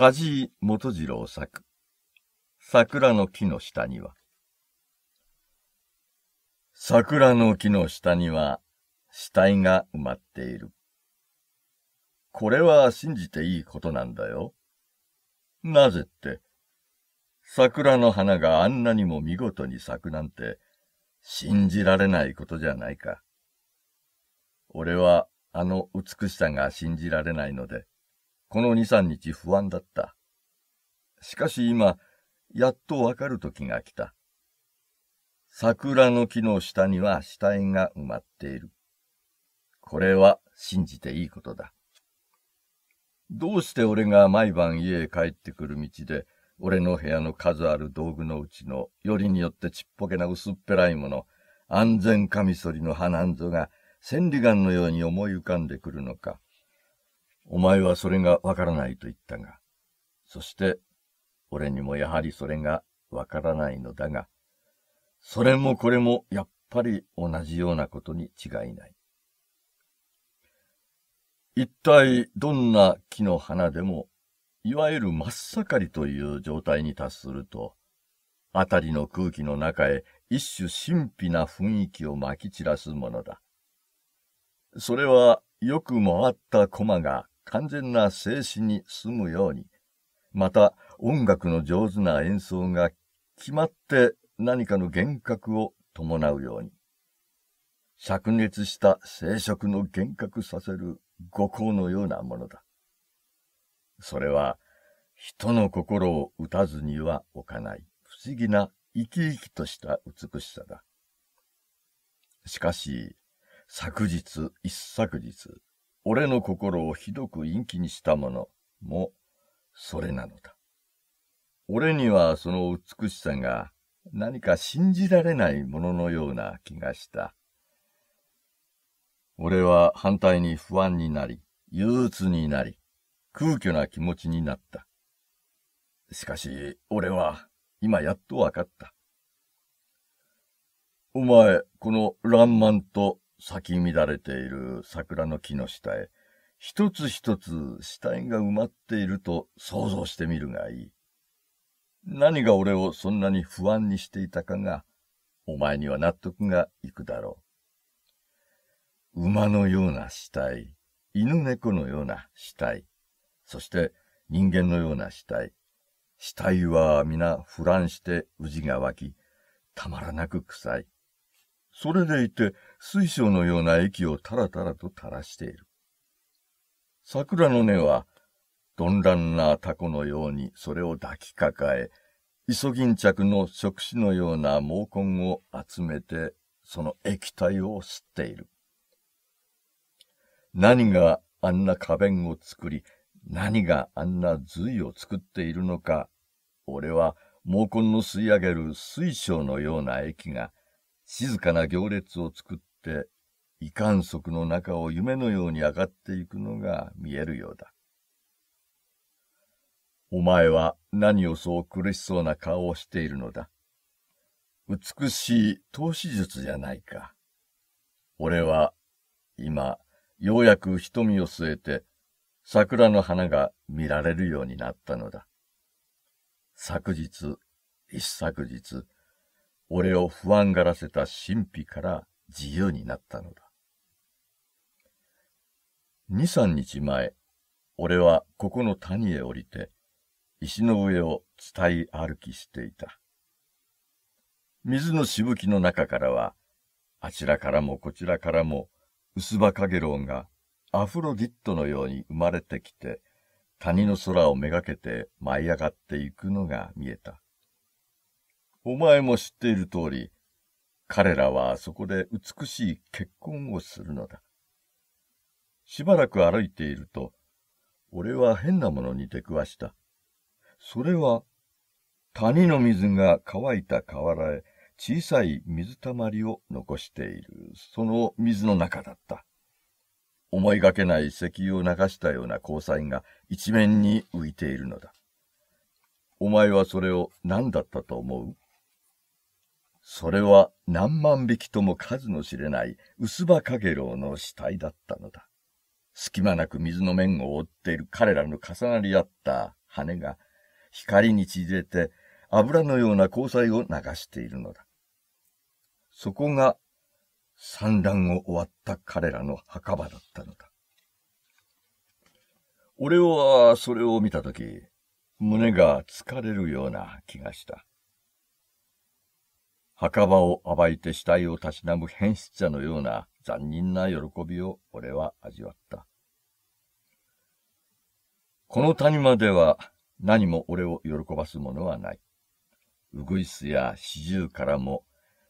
梶井元次郎作桜の木の下には桜の木の下には死体が埋まっている。これは信じていいことなんだよ。なぜって、桜の花があんなにも見事に咲くなんて信じられないことじゃないか。俺はあの美しさが信じられないので。この二三日不安だった。しかし今、やっとわかる時が来た。桜の木の下には死体が埋まっている。これは信じていいことだ。どうして俺が毎晩家へ帰ってくる道で、俺の部屋の数ある道具のうちの、よりによってちっぽけな薄っぺらいもの、安全カミソリの花んぞが、千里眼のように思い浮かんでくるのか。お前はそれがわからないと言ったが、そして、俺にもやはりそれがわからないのだが、それもこれもやっぱり同じようなことに違いない。一体どんな木の花でも、いわゆる真っ盛りという状態に達すると、あたりの空気の中へ一種神秘な雰囲気をまき散らすものだ。それはよく回った駒が完全な静止に済むように、また音楽の上手な演奏が決まって何かの幻覚を伴うように、灼熱した生殖の幻覚させる五行のようなものだ。それは人の心を打たずには置かない不思議な生き生きとした美しさだ。しかし、昨日一昨日、俺の心をひどく陰気にしたものも、それなのだ。俺にはその美しさが何か信じられないもののような気がした。俺は反対に不安になり、憂鬱になり、空虚な気持ちになった。しかし、俺は今やっとわかった。お前、この爛漫と咲き乱れている桜の木の下へ、一つ一つ死体が埋まっていると想像してみるがいい。何が俺をそんなに不安にしていたかが、お前には納得がいくだろう。馬のような死体、犬猫のような死体、そして人間のような死体。死体は皆腐乱して宇治が湧き、たまらなく臭い。それでいて、水晶のような液をたらたらと垂らしている。桜の根は、どんらんなタコのようにそれを抱きかかえ、イソギンチャクの触手のような毛根を集めて、その液体を吸っている。何があんな花弁を作り、何があんな髄を作っているのか、俺は毛根の吸い上げる水晶のような液が、静かな行列を作っ、異観測の中を夢のように上がっていくのが見えるようだ。お前は何をそう苦しそうな顔をしているのだ。美しい投資術じゃないか。俺は今、ようやく瞳を据えて桜の花が見られるようになったのだ。昨日、一昨日、俺を不安がらせた神秘から自由になったのだ。二三日前、俺はここの谷へ降りて、石の上を伝い歩きしていた。水のしぶきの中からは、あちらからもこちらからも、薄葉かげろうがアフロディットのように生まれてきて、谷の空をめがけて舞い上がっていくのが見えた。お前も知っている通り、彼らはそこで美しい結婚をするのだ。しばらく歩いていると、俺は変なものに出くわした。それは、谷の水が乾いた河原へ小さい水たまりを残している、その水の中だった。思いがけない石油を流したような光彩が一面に浮いているのだ。お前はそれを何だったと思うそれは何万匹とも数の知れない薄葉かげろうの死体だったのだ。隙間なく水の面を覆っている彼らの重なり合った羽が光に縮れて油のような光彩を流しているのだ。そこが産卵を終わった彼らの墓場だったのだ。俺はそれを見たとき、胸が疲れるような気がした。墓場を暴いて死体をたしなむ変質者のような残忍な喜びを俺は味わった。この谷間では何も俺を喜ばすものはない。うぐいすや四十からも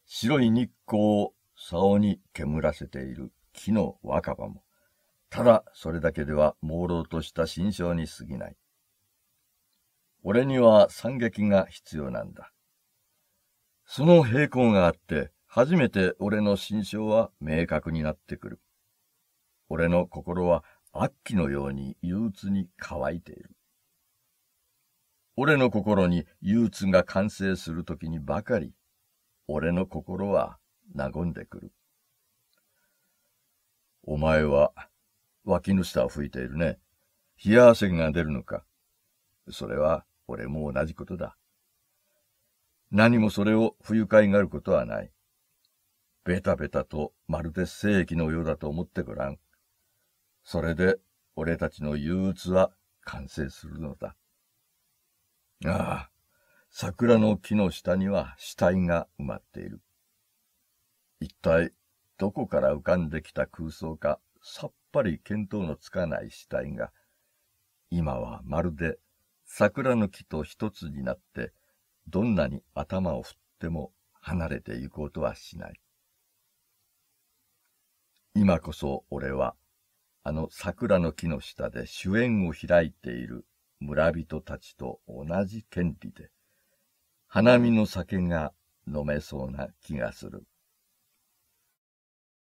白い日光を竿に煙らせている木の若葉も、ただそれだけでは朦朧とした心象に過ぎない。俺には惨劇が必要なんだ。その平行があって、初めて俺の心象は明確になってくる。俺の心は悪鬼のように憂鬱に乾いている。俺の心に憂鬱が完成するときにばかり、俺の心は和んでくる。お前は脇の下を吹いているね。冷や汗が出るのか。それは俺も同じことだ。何もそれを不愉快がることはない。ベタベタとまるで正義のようだと思ってごらん。それで俺たちの憂鬱は完成するのだ。ああ、桜の木の下には死体が埋まっている。一体どこから浮かんできた空想かさっぱり見当のつかない死体が、今はまるで桜の木と一つになってどんなに頭を振っても離れて行こうとはしない。今こそ俺は、あの桜の木の下で主演を開いている村人たちと同じ権利で、花見の酒が飲めそうな気がする。